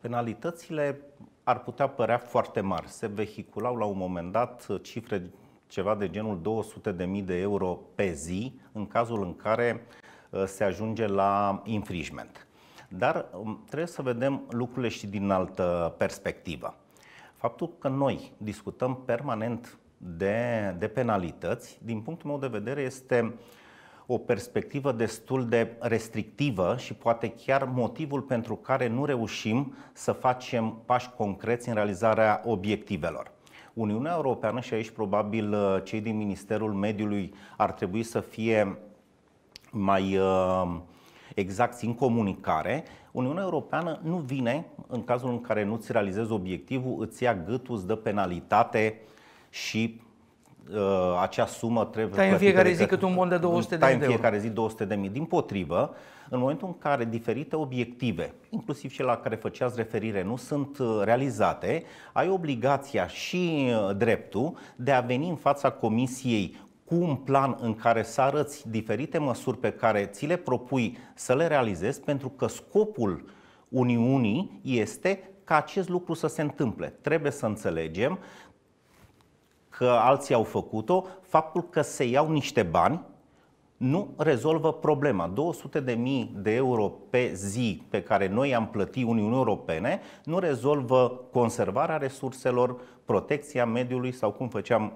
penalitățile ar putea părea foarte mari. Se vehiculau la un moment dat cifre ceva de genul 200.000 de euro pe zi în cazul în care uh, se ajunge la infringement. Dar um, trebuie să vedem lucrurile și din altă perspectivă. Faptul că noi discutăm permanent de, de penalități, din punctul meu de vedere, este uh, o perspectivă destul de restrictivă și poate chiar motivul pentru care nu reușim să facem pași concreți în realizarea obiectivelor. Uniunea Europeană și aici probabil uh, cei din Ministerul Mediului ar trebui să fie mai uh, exact în comunicare, Uniunea Europeană nu vine în cazul în care nu-ți realizezi obiectivul, îți ia gâtul, îți dă penalitate și Uh, acea sumă trebuie Tai în fiecare zi cât un bon de 200 de, de în fiecare zi 200 de mii. Din potrivă, în momentul în care diferite obiective, inclusiv cele la care făceați referire, nu sunt uh, realizate, ai obligația și uh, dreptul de a veni în fața comisiei cu un plan în care să arăți diferite măsuri pe care ți le propui să le realizezi, pentru că scopul Uniunii este ca acest lucru să se întâmple. Trebuie să înțelegem că alții au făcut-o, faptul că se iau niște bani nu rezolvă problema. 200.000 de de euro pe zi pe care noi am plătit Uniunii Europene nu rezolvă conservarea resurselor, protecția mediului sau cum făceam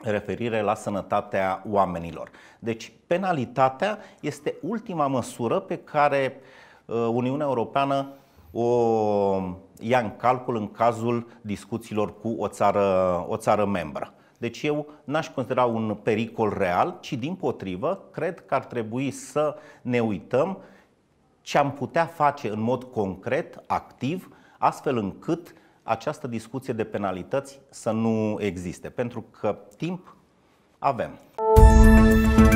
referire la sănătatea oamenilor. Deci penalitatea este ultima măsură pe care uh, Uniunea Europeană o ia în calcul în cazul discuțiilor cu o țară, o țară membră. Deci eu n-aș considera un pericol real, ci din potrivă, cred că ar trebui să ne uităm ce am putea face în mod concret, activ, astfel încât această discuție de penalități să nu existe, pentru că timp avem.